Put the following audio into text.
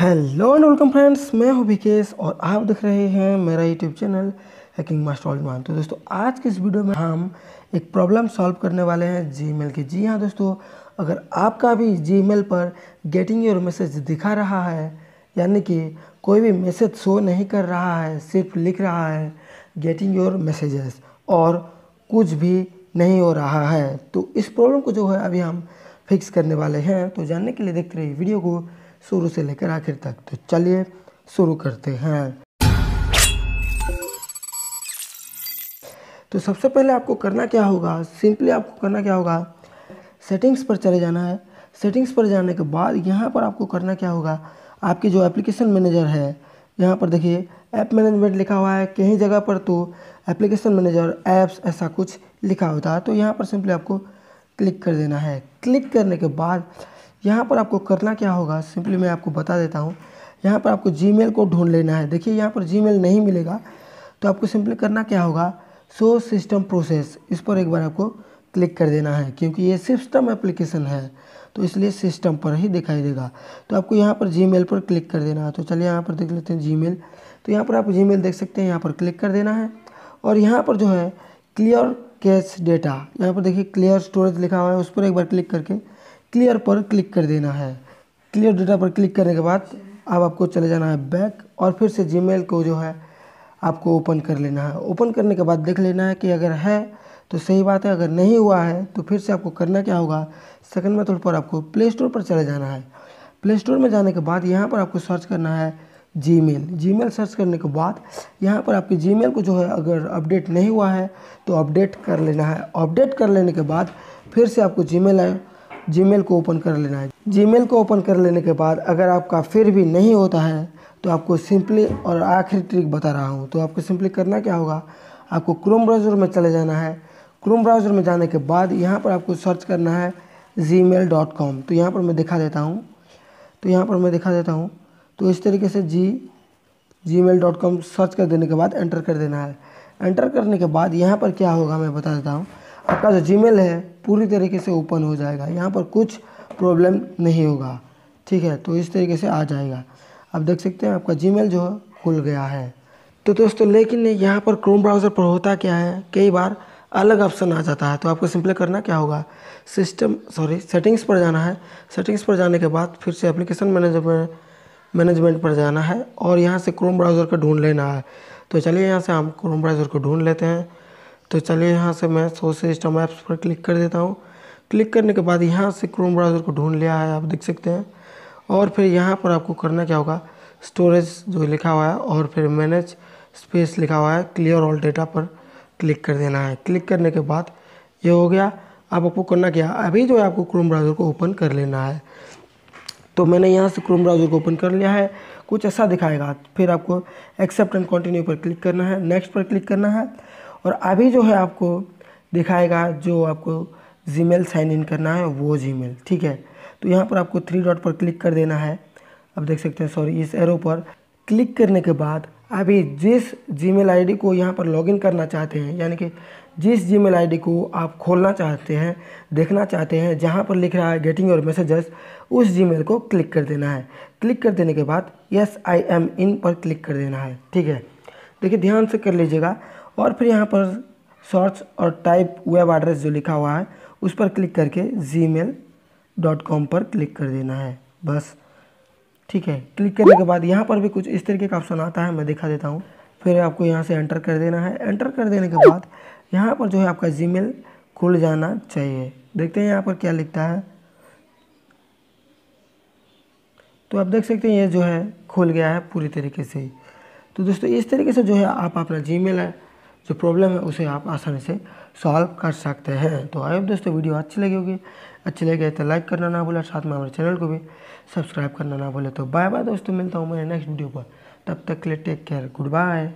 hello and welcome friends मैं हूं विकेश और आप देख रहे हैं मेरा YouTube channel hacking master all मान तो दोस्तों आज के इस वीडियो में हम एक प्रॉब्लम सॉल्व करने वाले हैं जीमेल के जी हाँ दोस्तों अगर आपका भी जीमेल पर गेटिंग योर मैसेज दिखा रहा है यानी कि कोई भी मैसेज शो नहीं कर रहा है सिर्फ लिख रहा है गेटिंग योर मैसेजेस और कुछ भी नहीं हो रहा है तो इस प्रॉब्लम को जो है अभी हम फिक्स करने वाले हैं तो जानने के लिए देखते रहिए वीडियो को शुरू से लेकर आखिर तक तो चलिए शुरू करते हैं तो सबसे पहले आपको करना क्या होगा सिंपली आपको करना क्या होगा सेटिंग्स पर चले जाना है सेटिंग्स पर जाने के बाद यहाँ पर आपको करना क्या होगा आपके जो एप्लीकेशन मैनेजर है यहाँ पर देखिए ऐप मैनेजमेंट लिखा हुआ है कहीं जगह पर तो एप्लीकेशन मैनेजर ऐप्स ऐसा कुछ लिखा होता है तो यहाँ पर सिंपली आपको क्लिक कर देना है क्लिक करने के बाद यहाँ पर आपको करना क्या होगा सिंपली मैं आपको बता देता हूँ यहाँ पर आपको जी को ढूंढ लेना है देखिए यहाँ पर जी नहीं मिलेगा तो आपको सिंपली करना क्या होगा सो सिस्टम प्रोसेस इस पर एक बार आपको क्लिक कर देना है क्योंकि ये सिस्टम एप्लीकेशन है तो इसलिए सिस्टम पर ही दिखाई देगा तो आपको यहाँ पर जी पर क्लिक कर देना है तो चलिए यहाँ पर देख लेते हैं जी तो यहाँ पर आप जी देख सकते हैं यहाँ पर क्लिक कर देना है और यहाँ पर जो है क्लियर कैश डेटा यहाँ पर देखिए क्लियर स्टोरेज लिखा हुआ है उस पर एक बार क्लिक करके क्लियर पर क्लिक कर देना है क्लियर डेटा पर क्लिक करने के बाद अब आपको चले जाना है बैक और फिर से जी को जो है आपको ओपन कर लेना है ओपन करने के बाद देख लेना है कि अगर है तो सही बात है अगर नहीं हुआ है तो फिर से आपको करना क्या होगा सेकंड मेथड पर आपको प्ले स्टोर पर चले जाना है प्ले स्टोर में जाने के बाद यहाँ पर आपको सर्च करना है Gmail Gmail search करने के बाद यहाँ पर आपके जी मेल को जो है अगर अपडेट नहीं हुआ है तो अपडेट कर लेना है अपडेट कर लेने के बाद फिर से आपको जी मेल जीमेल को ओपन कर लेना है जीमेल को ओपन कर लेने के बाद अगर आपका फिर भी नहीं होता है तो आपको सिंपली और आखिरी ट्रिक बता रहा हूँ तो आपको सिंपली करना क्या होगा आपको क्रोम ब्राउज़र में चले जाना है क्रोम ब्राउज़र में जाने के बाद यहाँ पर आपको सर्च करना है जी तो यहाँ पर मैं दिखा देता हूँ तो यहाँ पर मैं दिखा देता हूँ तो इस तरीके से जी जी सर्च कर देने के बाद एंटर कर देना है एंटर करने के बाद यहाँ पर क्या होगा मैं बता देता हूँ आपका जो जीमेल है पूरी तरीके से ओपन हो जाएगा यहाँ पर कुछ प्रॉब्लम नहीं होगा ठीक है तो इस तरीके से आ जाएगा आप देख सकते हैं आपका जीमेल जो है खुल गया है तो दोस्तों लेकिन यहाँ पर क्रोम ब्राउज़र पर होता क्या है कई बार अलग ऑप्शन आ जाता है तो आपको सिंपली करना क्या होगा सिस्टम सॉरी सेटिंग्स पर जाना है सेटिंग्स पर जाने के बाद फिर से एप्लीकेशन मैनेजमेंट मैनेजमेंट पर जाना है और यहाँ से क्रोम ब्राउज़र का ढूंढ लेना है तो चलिए यहाँ से हम क्रोम ब्राउज़र को ढूंढ लेते हैं तो चलिए यहाँ से मैं सोर्स सिस्टम ऐप्स पर क्लिक कर देता हूँ क्लिक करने के बाद यहाँ से क्रोम ब्राउज़र को ढूंढ लिया है आप देख सकते हैं और फिर यहाँ पर आपको करना क्या होगा स्टोरेज जो लिखा हुआ है और फिर मैनेज स्पेस लिखा हुआ है क्लियर ऑल डेटा पर क्लिक कर देना है क्लिक करने के बाद ये हो गया अब आपको करना क्या अभी जो है आपको क्रोम ब्राउज़र को ओपन कर लेना है तो मैंने यहाँ से क्रोम ब्राउज़र को ओपन कर लिया है कुछ ऐसा दिखाएगा फिर आपको एक्सेप्ट एंड कंटिन्यू पर क्लिक करना है नेक्स्ट पर क्लिक करना है और अभी जो है आपको दिखाएगा जो आपको जीमेल साइन इन करना है वो जीमेल ठीक है तो यहाँ पर आपको थ्री डॉट पर क्लिक कर देना है आप देख सकते हैं सॉरी इस एरो पर क्लिक करने के बाद अभी जिस जीमेल आईडी को यहाँ पर लॉगिन करना चाहते हैं यानी कि जिस जीमेल आईडी को आप खोलना चाहते हैं देखना चाहते हैं जहाँ पर लिख रहा है गेटिंग योर मैसेजेस उस जीमेल को क्लिक कर देना है क्लिक कर देने के बाद यस आई एम इन पर क्लिक कर देना है ठीक है देखिए ध्यान से कर लीजिएगा और फिर यहाँ पर शॉर्ट्स और टाइप वेब एड्रेस जो लिखा हुआ है उस पर क्लिक करके जी पर क्लिक कर देना है बस ठीक है क्लिक करने के बाद यहाँ पर भी कुछ इस तरीके का ऑप्शन आता है मैं दिखा देता हूँ फिर आपको यहाँ से एंटर कर देना है एंटर कर देने के बाद यहाँ पर जो है आपका जी खुल जाना चाहिए देखते हैं यहाँ पर क्या लिखता है तो आप देख सकते हैं ये जो है खुल गया है पूरी तरीके से तो दोस्तों इस तरीके से जो है आप अपना जी मेल है जो प्रॉब्लम है उसे आप आसानी से सॉल्व कर सकते हैं तो होप दोस्तों वीडियो अच्छी लगी होगी अच्छी लगी तो लाइक करना ना भूलें साथ में हमारे चैनल को भी सब्सक्राइब करना ना भूलें तो बाय बाय दोस्तों मिलता हूँ मेरे नेक्स्ट वीडियो पर तब तक के लिए टेक केयर गुड बाय